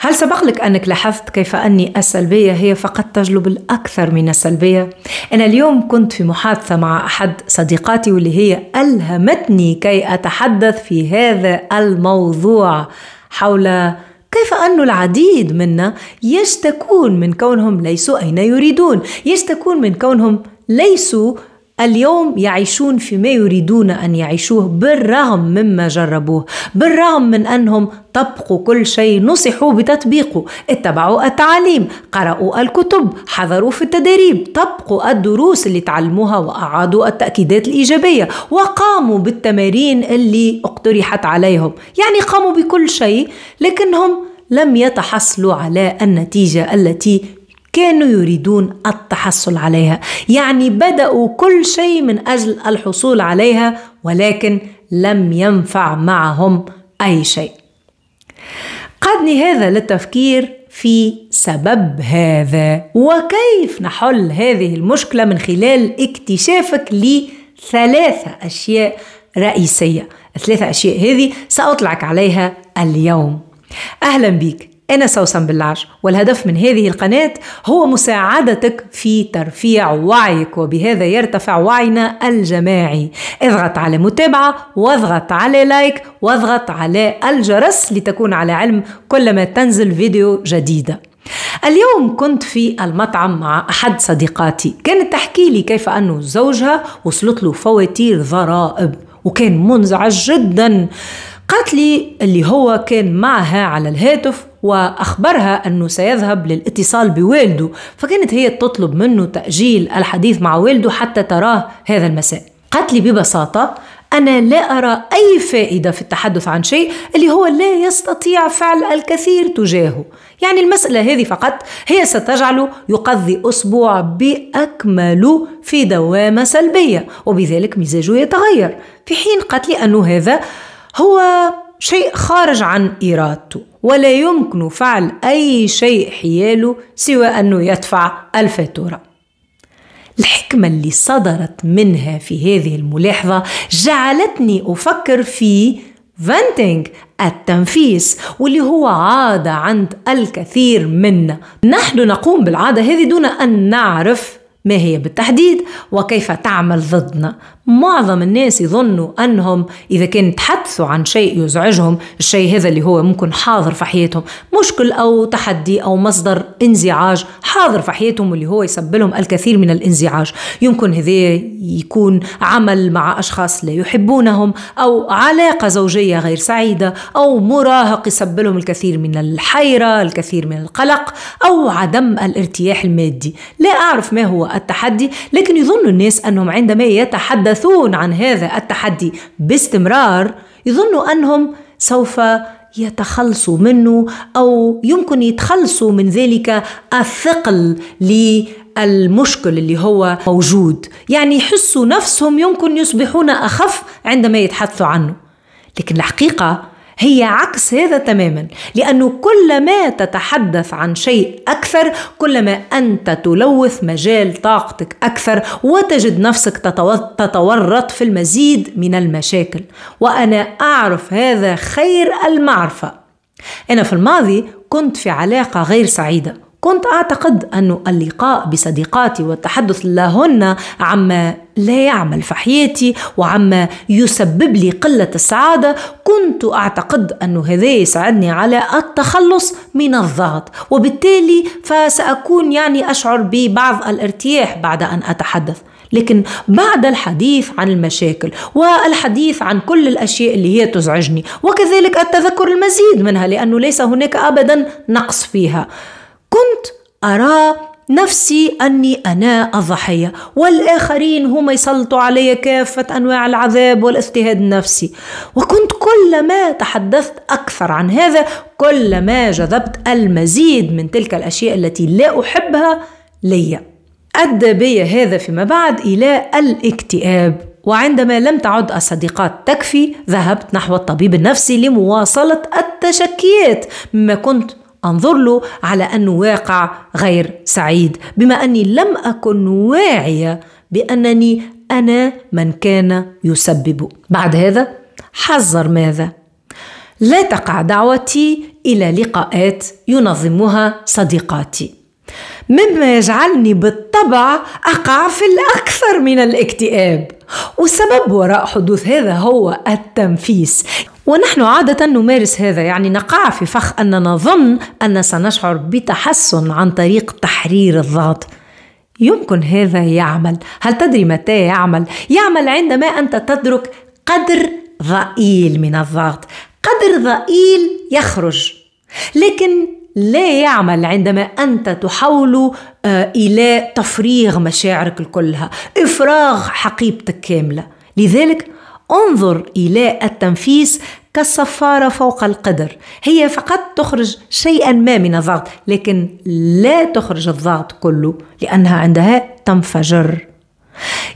هل سبق لك أنك لاحظت كيف أني السلبية هي فقط تجلب الأكثر من السلبية؟ أنا اليوم كنت في محادثة مع أحد صديقاتي واللي هي ألهمتني كي أتحدث في هذا الموضوع حول كيف أن العديد منا يشتكون من كونهم ليسوا أين يريدون يشتكون من كونهم ليسوا اليوم يعيشون فيما يريدون أن يعيشوه بالرغم مما جربوه بالرغم من أنهم طبقوا كل شيء نصحوا بتطبيقه اتبعوا التعاليم قرأوا الكتب حضروا في التدريب طبقوا الدروس اللي تعلموها وأعادوا التأكيدات الإيجابية وقاموا بالتمارين اللي اقترحت عليهم يعني قاموا بكل شيء لكنهم لم يتحصلوا على النتيجة التي كانوا يريدون التحصل عليها يعني بدأوا كل شيء من أجل الحصول عليها ولكن لم ينفع معهم أي شيء قادني هذا للتفكير في سبب هذا وكيف نحل هذه المشكله من خلال اكتشافك لثلاثه اشياء رئيسيه الثلاثه اشياء هذه ساطلعك عليها اليوم اهلا بك أنا سوسن بلعج والهدف من هذه القناة هو مساعدتك في ترفيع وعيك وبهذا يرتفع وعينا الجماعي اضغط على متابعة واضغط على لايك واضغط على الجرس لتكون على علم كلما تنزل فيديو جديدة اليوم كنت في المطعم مع أحد صديقاتي كانت تحكي لي كيف أنه زوجها وصلت له فواتير ضرائب وكان منزعج جداً قالت لي اللي هو كان معها على الهاتف وأخبرها أنه سيذهب للاتصال بوالده فكانت هي تطلب منه تأجيل الحديث مع والده حتى تراه هذا المساء قالت لي ببساطة أنا لا أرى أي فائدة في التحدث عن شيء اللي هو لا يستطيع فعل الكثير تجاهه يعني المسألة هذه فقط هي ستجعله يقضي أسبوع بأكمله في دوامة سلبية وبذلك مزاجه يتغير في حين قالت لي أنه هذا هو شيء خارج عن إرادته ولا يمكن فعل أي شيء حياله سوى أنه يدفع الفاتورة الحكمة اللي صدرت منها في هذه الملاحظة جعلتني أفكر في فانتينغ التنفيس واللي هو عادة عند الكثير منا نحن نقوم بالعادة هذه دون أن نعرف ما هي بالتحديد وكيف تعمل ضدنا معظم الناس يظنوا أنهم إذا كان تحدثوا عن شيء يزعجهم الشيء هذا اللي هو ممكن حاضر في حياتهم مشكل أو تحدي أو مصدر انزعاج حاضر في حياتهم اللي هو يسبب لهم الكثير من الانزعاج يمكن هذا يكون عمل مع أشخاص لا يحبونهم أو علاقة زوجية غير سعيدة أو مراهق يسبب لهم الكثير من الحيرة الكثير من القلق أو عدم الارتياح المادي لا أعرف ما هو التحدي لكن يظن الناس أنهم عندما يتحدث يبحثون عن هذا التحدي باستمرار يظنوا انهم سوف يتخلصوا منه او يمكن يتخلصوا من ذلك الثقل للمشكل اللي هو موجود يعني يحسوا نفسهم يمكن يصبحون اخف عندما يتحدثوا عنه لكن الحقيقه هي عكس هذا تماما لأنه كلما تتحدث عن شيء أكثر كلما أنت تلوث مجال طاقتك أكثر وتجد نفسك تتورط في المزيد من المشاكل وأنا أعرف هذا خير المعرفة أنا في الماضي كنت في علاقة غير سعيدة كنت أعتقد أن اللقاء بصديقاتي والتحدث لهن عما لا يعمل في حياتي وعما يسبب لي قلة السعادة كنت أعتقد أن هذا يساعدني على التخلص من الضغط وبالتالي فسأكون يعني أشعر ببعض الارتياح بعد أن أتحدث لكن بعد الحديث عن المشاكل والحديث عن كل الاشياء اللي هي تزعجني وكذلك التذكر المزيد منها لانه ليس هناك ابدا نقص فيها كنت أرى نفسي أني أنا الضحية والآخرين هم يسلطوا علي كافة أنواع العذاب والاضطهاد النفسي وكنت كلما تحدثت أكثر عن هذا كلما جذبت المزيد من تلك الأشياء التي لا أحبها لي أدى بي هذا فيما بعد إلى الاكتئاب وعندما لم تعد الصديقات تكفي ذهبت نحو الطبيب النفسي لمواصلة التشكيات مما كنت أنظر له على أنه واقع غير سعيد بما أني لم أكن واعية بأنني أنا من كان يسبب بعد هذا حذر ماذا لا تقع دعوتي إلى لقاءات ينظمها صديقاتي مما يجعلني بالطبع أقع في الأكثر من الاكتئاب والسبب وراء حدوث هذا هو التنفيس ونحن عادة نمارس هذا يعني نقع في فخ أننا نظن أن سنشعر بتحسن عن طريق تحرير الضغط يمكن هذا يعمل هل تدري متى يعمل؟ يعمل عندما أنت تدرك قدر ضئيل من الضغط قدر ضئيل يخرج لكن لا يعمل عندما انت تحول آه، الى تفريغ مشاعرك كلها افراغ حقيبتك كامله لذلك انظر إلى التنفيس كالصفارة فوق القدر هي فقط تخرج شيئا ما من الضغط لكن لا تخرج الضغط كله لأنها عندها تنفجر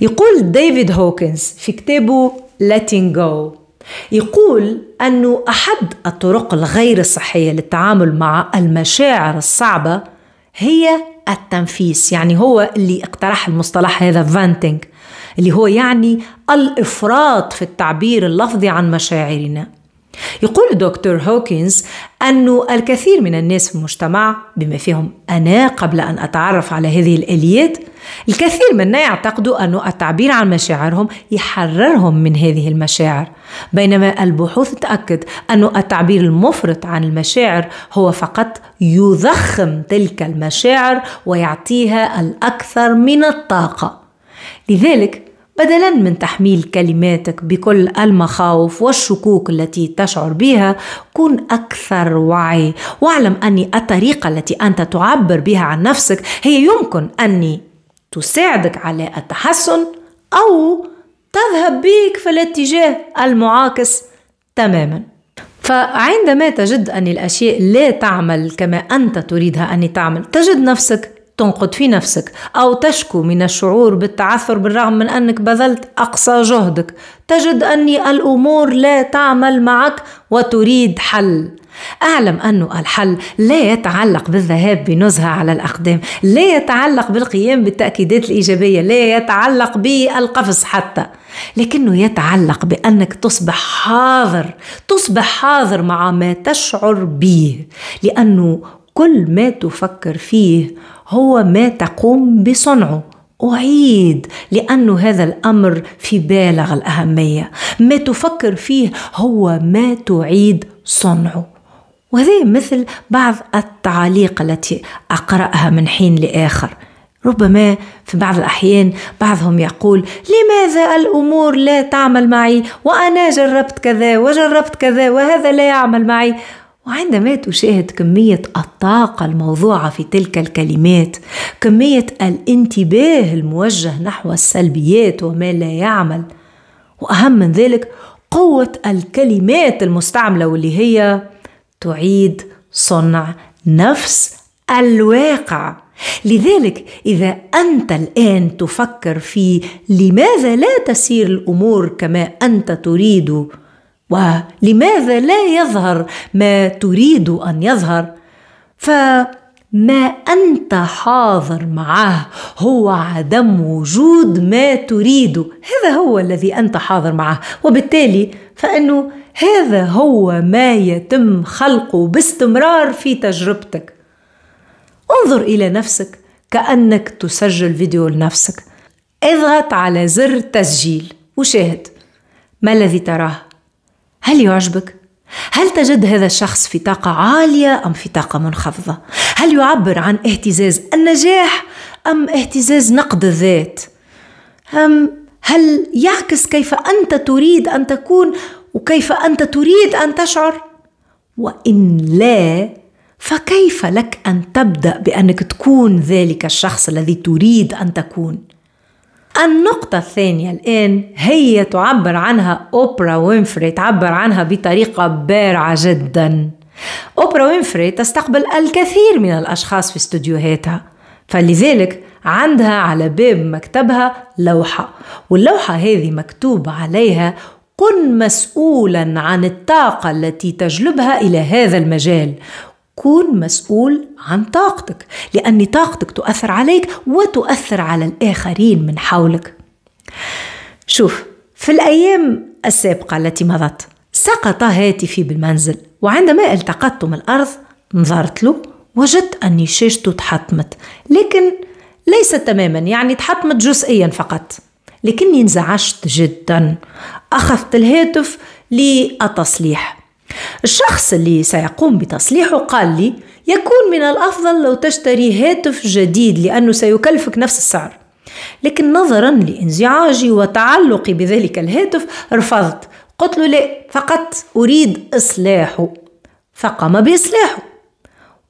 يقول ديفيد هوكنز في كتابه Letting Go يقول أن أحد الطرق الغير الصحية للتعامل مع المشاعر الصعبة هي التنفيس يعني هو اللي اقترح المصطلح هذا فانتينج اللي هو يعني الافراط في التعبير اللفظي عن مشاعرنا يقول دكتور هوكنز أن الكثير من الناس في المجتمع بما فيهم أنا قبل أن أتعرف على هذه الآليات الكثير منا يعتقد أن التعبير عن مشاعرهم يحررهم من هذه المشاعر بينما البحوث تأكد أن التعبير المفرط عن المشاعر هو فقط يضخم تلك المشاعر ويعطيها الأكثر من الطاقة لذلك بدلا من تحميل كلماتك بكل المخاوف والشكوك التي تشعر بها كن اكثر وعي واعلم ان الطريقه التي انت تعبر بها عن نفسك هي يمكن ان تساعدك على التحسن او تذهب بك في الاتجاه المعاكس تماما فعندما تجد ان الاشياء لا تعمل كما انت تريدها ان تعمل تجد نفسك تنقد في نفسك أو تشكو من الشعور بالتعثر بالرغم من أنك بذلت أقصى جهدك تجد أن الأمور لا تعمل معك وتريد حل أعلم أن الحل لا يتعلق بالذهاب بنزهة على الأقدام لا يتعلق بالقيام بالتأكيدات الإيجابية لا يتعلق بالقفز حتى لكنه يتعلق بأنك تصبح حاضر تصبح حاضر مع ما تشعر به لأنه كل ما تفكر فيه هو ما تقوم بصنعه أعيد لأنه هذا الأمر في بالغ الأهمية ما تفكر فيه هو ما تعيد صنعه وهذا مثل بعض التعاليق التي أقرأها من حين لآخر ربما في بعض الأحيان بعضهم يقول لماذا الأمور لا تعمل معي وأنا جربت كذا وجربت كذا وهذا لا يعمل معي وعندما تشاهد كمية الطاقة الموضوعة في تلك الكلمات، كمية الانتباه الموجه نحو السلبيات وما لا يعمل، وأهم من ذلك قوة الكلمات المستعملة واللي هي تعيد صنع نفس الواقع. لذلك إذا أنت الآن تفكر في لماذا لا تسير الأمور كما أنت تريد ولماذا لا يظهر ما تريد ان يظهر فما انت حاضر معه هو عدم وجود ما تريد هذا هو الذي انت حاضر معه وبالتالي فانه هذا هو ما يتم خلقه باستمرار في تجربتك انظر الى نفسك كانك تسجل فيديو لنفسك اضغط على زر تسجيل وشاهد ما الذي تراه هل يعجبك؟ هل تجد هذا الشخص في طاقة عالية أم في طاقة منخفضة؟ هل يعبر عن اهتزاز النجاح أم اهتزاز نقد الذات؟ أم هل يعكس كيف أنت تريد أن تكون وكيف أنت تريد أن تشعر؟ وإن لا فكيف لك أن تبدأ بأنك تكون ذلك الشخص الذي تريد أن تكون؟ النقطة الثانية الآن هي تعبر عنها أوبرا وينفري تعبر عنها بطريقة بارعة جدا أوبرا وينفري تستقبل الكثير من الأشخاص في استوديوهاتها فلذلك عندها على باب مكتبها لوحة واللوحة هذه مكتوب عليها كن مسؤولا عن الطاقة التي تجلبها إلى هذا المجال كون مسؤول عن طاقتك لأن طاقتك تؤثر عليك وتؤثر على الآخرين من حولك شوف في الأيام السابقة التي مضت سقط هاتفي بالمنزل وعندما التقطته من الأرض نظرت له وجدت أن شاشته تحطمت لكن ليس تماما يعني تحطمت جزئيا فقط لكني انزعجت جدا أخذت الهاتف للتصليح الشخص اللي سيقوم بتصليحه قال لي يكون من الأفضل لو تشتري هاتف جديد لأنه سيكلفك نفس السعر لكن نظرا لانزعاجي وتعلقي بذلك الهاتف رفضت قلت له لا فقط أريد إصلاحه فقام بإصلاحه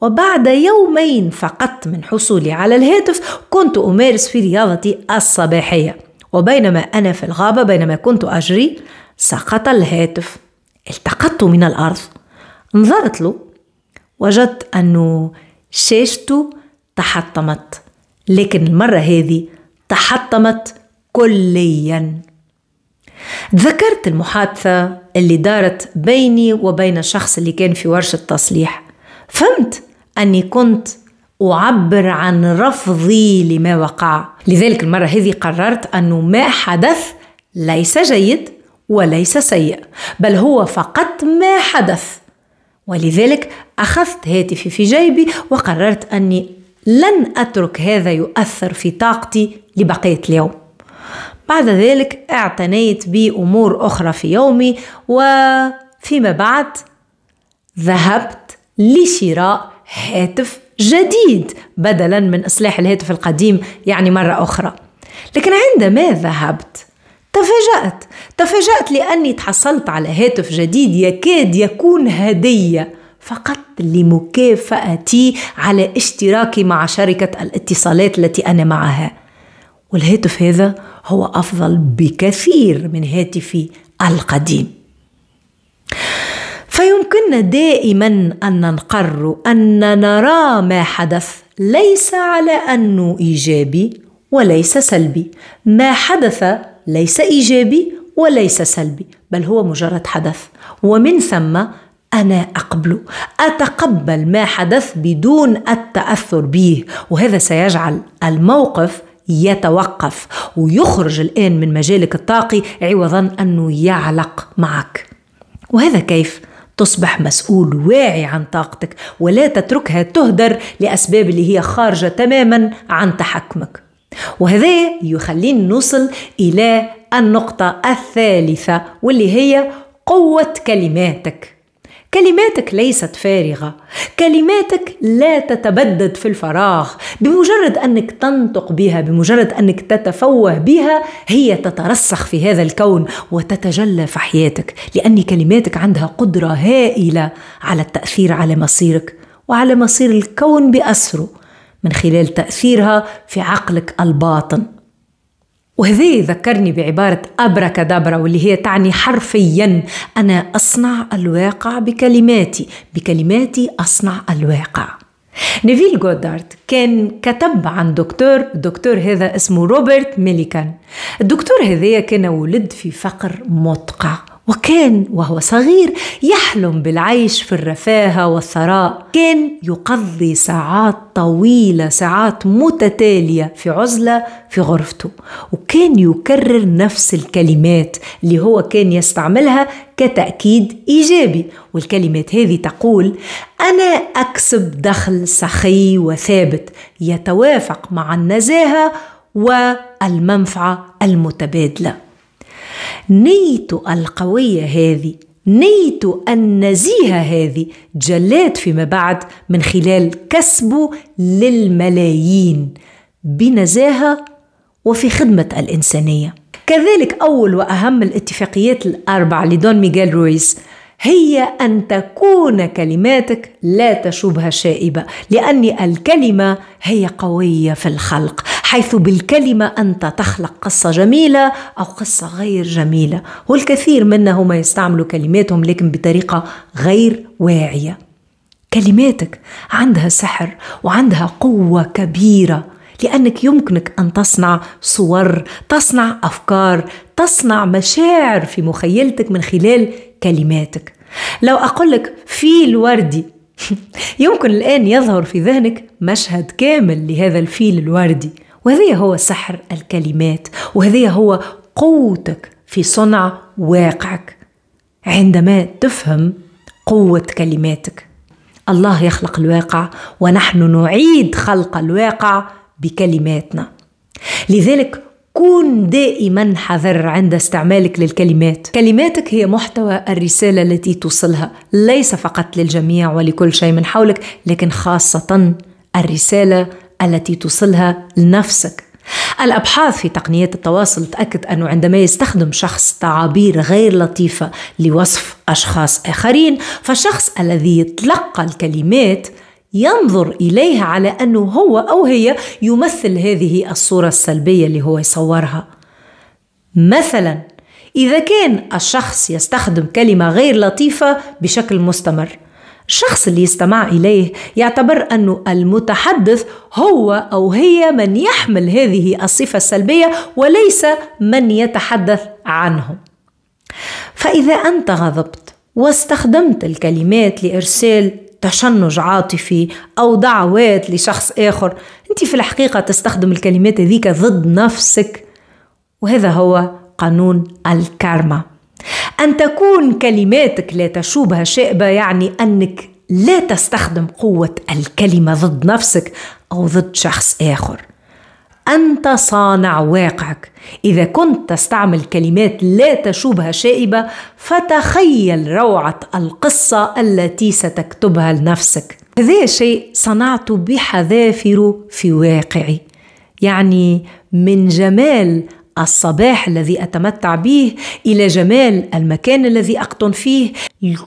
وبعد يومين فقط من حصولي على الهاتف كنت أمارس في رياضتي الصباحية وبينما أنا في الغابة بينما كنت أجري سقط الهاتف التقطت من الأرض نظرت له وجدت أنه شاشته تحطمت لكن المرة هذه تحطمت كليا تذكرت المحادثة اللي دارت بيني وبين الشخص اللي كان في ورشة تصليح فهمت أني كنت أعبر عن رفضي لما وقع لذلك المرة هذه قررت أنه ما حدث ليس جيد وليس سيء بل هو فقط ما حدث ولذلك اخذت هاتفي في جيبي وقررت اني لن اترك هذا يؤثر في طاقتي لبقيه اليوم بعد ذلك اعتنيت بامور اخرى في يومي وفيما بعد ذهبت لشراء هاتف جديد بدلا من اصلاح الهاتف القديم يعني مره اخرى لكن عندما ذهبت تفاجأت تفاجأت لأني تحصلت على هاتف جديد يكاد يكون هدية فقط لمكافأتي على اشتراكي مع شركة الاتصالات التي أنا معها والهاتف هذا هو أفضل بكثير من هاتفي القديم فيمكننا دائما أن ننقر أن نرى ما حدث ليس على أنه إيجابي وليس سلبي ما حدث ليس ايجابي وليس سلبي بل هو مجرد حدث ومن ثم أنا أقبله أتقبل ما حدث بدون التأثر به وهذا سيجعل الموقف يتوقف ويخرج الآن من مجالك الطاقي عوضا أنه يعلق معك وهذا كيف؟ تصبح مسؤول واعي عن طاقتك ولا تتركها تهدر لأسباب اللي هي خارجة تماما عن تحكمك وهذا يخلينا نوصل إلى النقطة الثالثة واللي هي قوة كلماتك كلماتك ليست فارغة كلماتك لا تتبدد في الفراغ بمجرد أنك تنطق بها بمجرد أنك تتفوه بها هي تترسخ في هذا الكون وتتجلى في حياتك لأن كلماتك عندها قدرة هائلة على التأثير على مصيرك وعلى مصير الكون بأسره من خلال تأثيرها في عقلك الباطن وهذا ذكرني بعبارة أبركادابرا واللي هي تعني حرفيا أنا أصنع الواقع بكلماتي بكلماتي أصنع الواقع نيفيل جودارد كان كتب عن دكتور دكتور هذا اسمه روبرت ميليكان الدكتور هذايا كان ولد في فقر مطقع وكان وهو صغير يحلم بالعيش في الرفاهة والثراء كان يقضي ساعات طويلة ساعات متتالية في عزلة في غرفته وكان يكرر نفس الكلمات اللي هو كان يستعملها كتأكيد إيجابي والكلمات هذه تقول أنا أكسب دخل سخي وثابت يتوافق مع النزاهة والمنفعة المتبادلة نيت القوية هذه نيت النزيهة هذه جلات فيما بعد من خلال كسبه للملايين بنزاهة وفي خدمة الإنسانية كذلك أول وأهم الاتفاقيات الأربع لدون ميغيل رويس هي أن تكون كلماتك لا تشوبها شائبة لأن الكلمة هي قوية في الخلق حيث بالكلمة أنت تخلق قصة جميلة أو قصة غير جميلة والكثير منا يستعملوا كلماتهم لكن بطريقة غير واعية كلماتك عندها سحر وعندها قوة كبيرة لأنك يمكنك أن تصنع صور، تصنع أفكار، تصنع مشاعر في مخيلتك من خلال كلماتك. لو أقول لك فيل وردي يمكن الآن يظهر في ذهنك مشهد كامل لهذا الفيل الوردي وهذا هو سحر الكلمات وهذا هو قوتك في صنع واقعك عندما تفهم قوة كلماتك الله يخلق الواقع ونحن نعيد خلق الواقع بكلماتنا لذلك كن دائما حذر عند استعمالك للكلمات كلماتك هي محتوى الرسالة التي توصلها ليس فقط للجميع ولكل شيء من حولك لكن خاصة الرسالة التي توصلها لنفسك الأبحاث في تقنيات التواصل تأكد أنه عندما يستخدم شخص تعابير غير لطيفة لوصف أشخاص آخرين فالشخص الذي يتلقى الكلمات ينظر إليها على أنه هو أو هي يمثل هذه الصورة السلبية اللي هو يصورها مثلا إذا كان الشخص يستخدم كلمة غير لطيفة بشكل مستمر الشخص اللي يستمع إليه يعتبر أنه المتحدث هو أو هي من يحمل هذه الصفة السلبية وليس من يتحدث عنه فإذا أنت غضبت واستخدمت الكلمات لإرسال تشنج عاطفي أو دعوات لشخص آخر أنت في الحقيقة تستخدم الكلمات هذيك ضد نفسك وهذا هو قانون الكارما أن تكون كلماتك لا تشوبها شائبة يعني أنك لا تستخدم قوة الكلمة ضد نفسك أو ضد شخص آخر أنت صانع واقعك إذا كنت تستعمل كلمات لا تشوبها شائبة فتخيل روعة القصة التي ستكتبها لنفسك هذا شيء صنعت بحذافره في واقعي يعني من جمال الصباح الذي أتمتع به إلى جمال المكان الذي أقطن فيه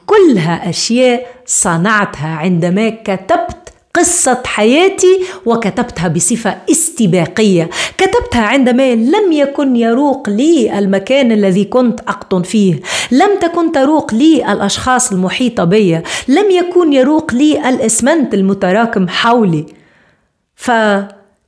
كلها أشياء صنعتها عندما كتبت قصة حياتي وكتبتها بصفة استباقية كتبتها عندما لم يكن يروق لي المكان الذي كنت أقطن فيه لم تكن تروق لي الأشخاص المحيطة بي لم يكن يروق لي الإسمنت المتراكم حولي ف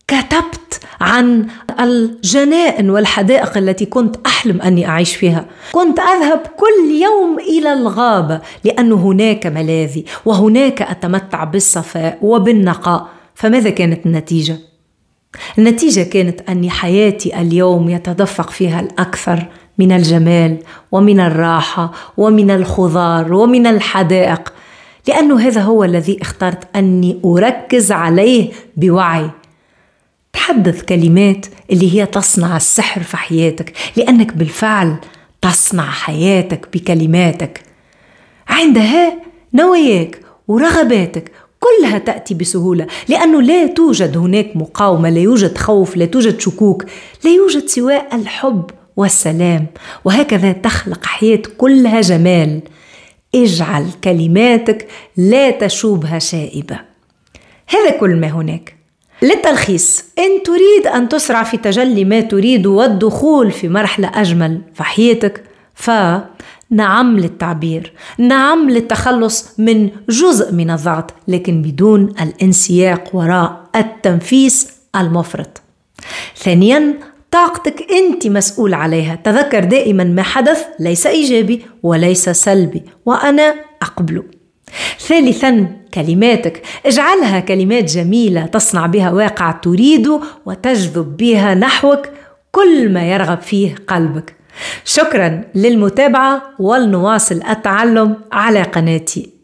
كتبت عن الجنائن والحدائق التي كنت احلم اني اعيش فيها كنت اذهب كل يوم الى الغابه لان هناك ملاذي وهناك اتمتع بالصفاء وبالنقاء فماذا كانت النتيجه النتيجه كانت ان حياتي اليوم يتدفق فيها الاكثر من الجمال ومن الراحه ومن الخضار ومن الحدائق لانه هذا هو الذي اخترت اني اركز عليه بوعي تحدث كلمات اللي هي تصنع السحر في حياتك لانك بالفعل تصنع حياتك بكلماتك عندها نواياك ورغباتك كلها تاتي بسهوله لانه لا توجد هناك مقاومه لا يوجد خوف لا توجد شكوك لا يوجد سوى الحب والسلام وهكذا تخلق حياه كلها جمال اجعل كلماتك لا تشوبها شائبه هذا كل ما هناك للتلخيص إن تريد أن تسرع في تجلي ما تريد والدخول في مرحلة أجمل فحياتك ف نعم للتعبير نعم للتخلص من جزء من الضغط لكن بدون الانسياق وراء التنفيس المفرط ثانيا طاقتك انت مسؤول عليها تذكر دائما ما حدث ليس ايجابي وليس سلبي وانا اقبله ثالثا كلماتك اجعلها كلمات جميله تصنع بها واقع تريده وتجذب بها نحوك كل ما يرغب فيه قلبك شكرا للمتابعه ولنواصل التعلم على قناتي